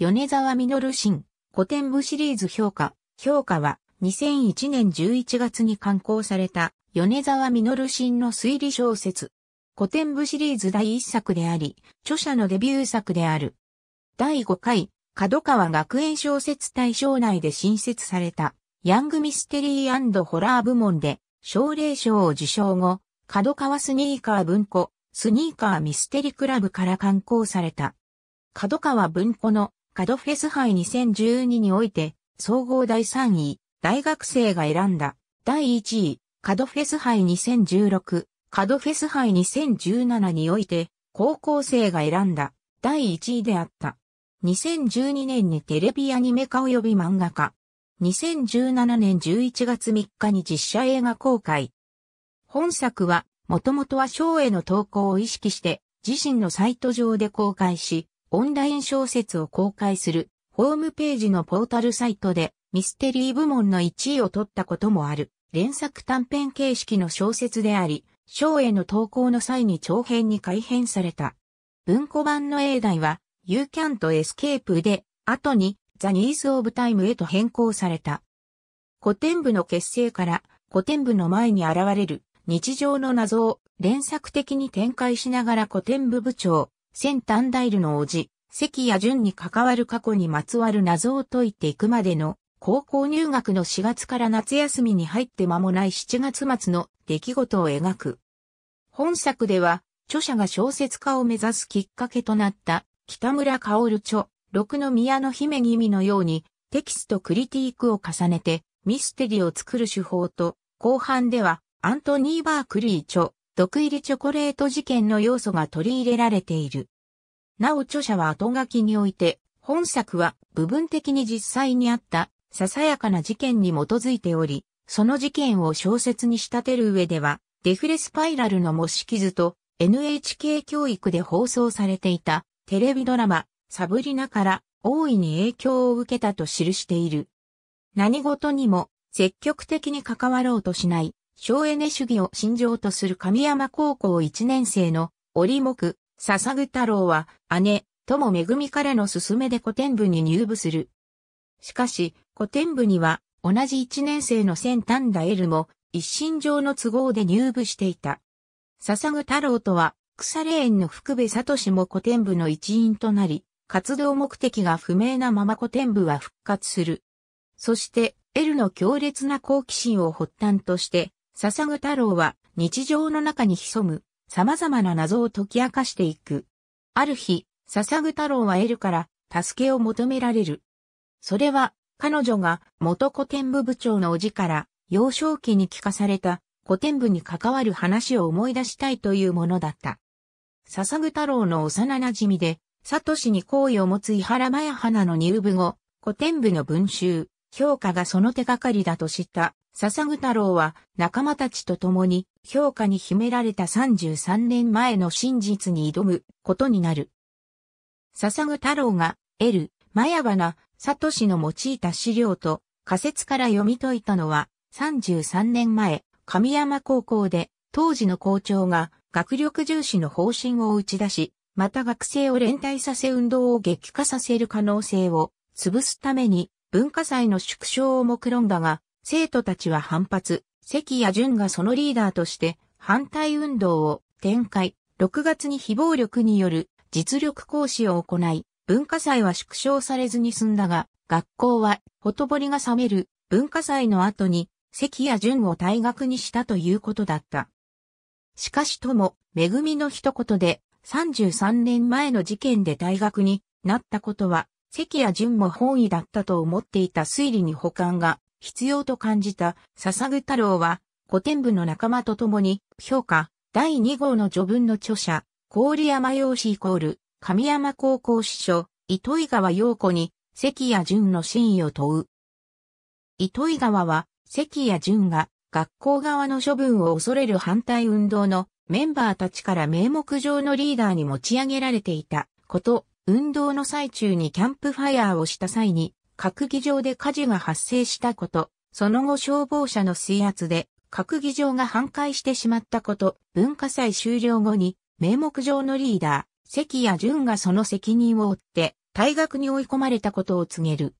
米沢実新、古典部シリーズ評価。評価は、2001年11月に刊行された、米沢実新の推理小説。古典部シリーズ第1作であり、著者のデビュー作である。第5回、角川学園小説大賞内で新設された、ヤングミステリーホラー部門で、奨励賞を受賞後、角川スニーカー文庫、スニーカーミステリクラブから刊行された。角川文庫のカドフェス杯2012において、総合第3位、大学生が選んだ、第1位、カドフェス杯2016、カドフェス杯2017において、高校生が選んだ、第1位であった。2012年にテレビアニメ化及び漫画化。2017年11月3日に実写映画公開。本作は、もともとはショーへの投稿を意識して、自身のサイト上で公開し、オンライン小説を公開するホームページのポータルサイトでミステリー部門の1位を取ったこともある連作短編形式の小説であり、章への投稿の際に長編に改編された。文庫版の英題は You Can't Escape で、後に The n e e s of Time へと変更された。古典部の結成から古典部の前に現れる日常の謎を連作的に展開しながら古典部部長、先ダイルの叔父、関谷淳に関わる過去にまつわる謎を解いていくまでの高校入学の4月から夏休みに入って間もない7月末の出来事を描く。本作では、著者が小説家を目指すきっかけとなった北村薫著、六の宮の姫君のようにテキストクリティークを重ねてミステリーを作る手法と、後半ではアントニー・バークリー著、毒入りチョコレート事件の要素が取り入れられている。なお著者は後書きにおいて、本作は部分的に実際にあったささやかな事件に基づいており、その事件を小説に仕立てる上では、デフレスパイラルの模式図と NHK 教育で放送されていたテレビドラマサブリナから大いに影響を受けたと記している。何事にも積極的に関わろうとしない省エネ主義を信条とする神山高校1年生の折木、笹具太郎は姉、友恵からの勧めで古典部に入部する。しかし、古典部には同じ1年生の千丹田エルも一身上の都合で入部していた。笹具太郎とは草霊園の福部聡も古典部の一員となり、活動目的が不明なまま古典部は復活する。そして、エルの強烈な好奇心を発端として、笹具太郎は日常の中に潜む様々な謎を解き明かしていく。ある日、笹具太郎はエルから助けを求められる。それは彼女が元古典部部長のおじから幼少期に聞かされた古典部に関わる話を思い出したいというものだった。笹具太郎の幼馴染で、サトシに好意を持つ伊原前花の入部後、古典部の文集、評価がその手がかりだと知った笹具太郎は仲間たちと共に評価に秘められた33年前の真実に挑むことになる。笹具太郎が得る、マヤバナ、サトシの用いた資料と仮説から読み解いたのは33年前、神山高校で当時の校長が学力重視の方針を打ち出し、また学生を連帯させ運動を激化させる可能性を潰すために文化祭の縮小を目論んだが、生徒たちは反発、関谷淳がそのリーダーとして反対運動を展開、6月に非暴力による実力行使を行い、文化祭は縮小されずに済んだが、学校はほとぼりが冷める文化祭の後に関谷淳を退学にしたということだった。しかしとも、恵みの一言で33年前の事件で退学になったことは、関谷淳も本意だったと思っていた推理に補完が必要と感じた笹具太郎は古典部の仲間と共に評価第2号の序文の著者、郡山陽子イコール神山高校司書、糸井川陽子に関谷淳の真意を問う。糸井川は関谷淳が学校側の処分を恐れる反対運動のメンバーたちから名目上のリーダーに持ち上げられていたこと、運動の最中にキャンプファイヤーをした際に閣議場で火事が発生したこと、その後消防車の水圧で閣議場が半壊してしまったこと、文化祭終了後に名目上のリーダー、関谷淳がその責任を負って退学に追い込まれたことを告げる。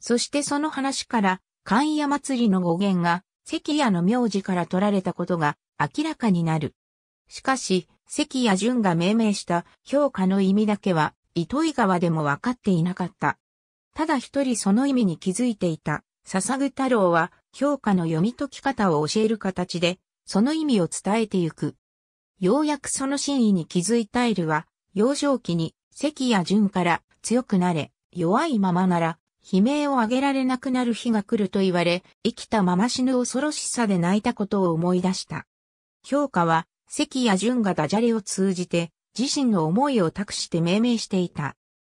そしてその話から、関谷祭りの語源が関谷の名字から取られたことが明らかになる。しかし、関谷淳が命名した評価の意味だけは、糸井川でも分かっていなかった。ただ一人その意味に気づいていた、笹具太郎は評価の読み解き方を教える形で、その意味を伝えてゆく。ようやくその真意に気づいたエルは、幼少期に関や順から強くなれ、弱いままなら、悲鳴を上げられなくなる日が来ると言われ、生きたまま死ぬ恐ろしさで泣いたことを思い出した。評価は、関や順がダジャレを通じて、自身の思いを託して命名していた。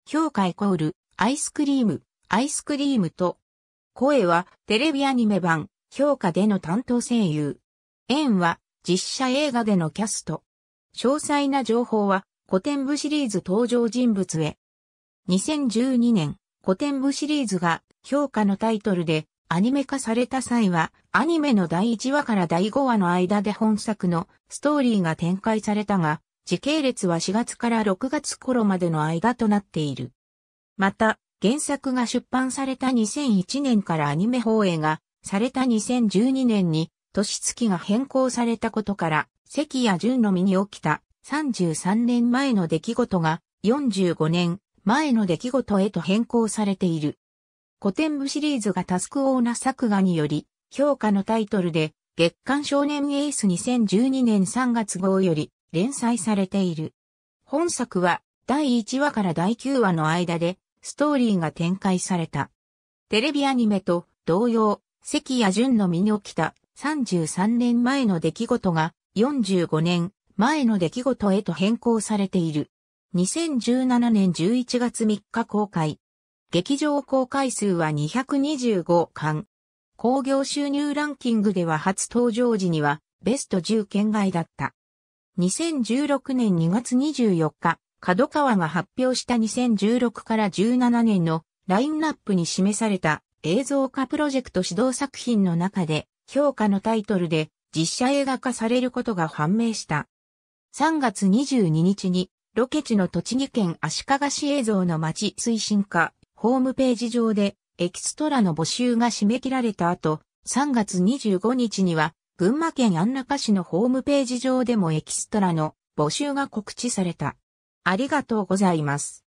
評価イコール、アイスクリーム、アイスクリームと、声はテレビアニメ版、評価での担当声優。縁は実写映画でのキャスト。詳細な情報は古典部シリーズ登場人物へ。2012年、古典部シリーズが評価のタイトルでアニメ化された際は、アニメの第1話から第5話の間で本作のストーリーが展開されたが、時系列は4月から6月頃までの間となっている。また、原作が出版された2001年からアニメ放映がされた2012年に年月が変更されたことから、関谷淳の身に起きた33年前の出来事が45年前の出来事へと変更されている。古典部シリーズがタスクオーナー作画により、評価のタイトルで、月刊少年エース2012年3月号より連載されている。本作は第1話から第9話の間でストーリーが展開された。テレビアニメと同様、関谷淳の身に起きた33年前の出来事が45年前の出来事へと変更されている。2017年11月3日公開。劇場公開数は225巻。興行収入ランキングでは初登場時にはベスト10圏外だった。2016年2月24日、角川が発表した2016から17年のラインナップに示された映像化プロジェクト指導作品の中で評価のタイトルで実写映画化されることが判明した。3月22日にロケ地の栃木県足利市映像の街推進課ホームページ上でエキストラの募集が締め切られた後、3月25日には群馬県安中市のホームページ上でもエキストラの募集が告知された。ありがとうございます。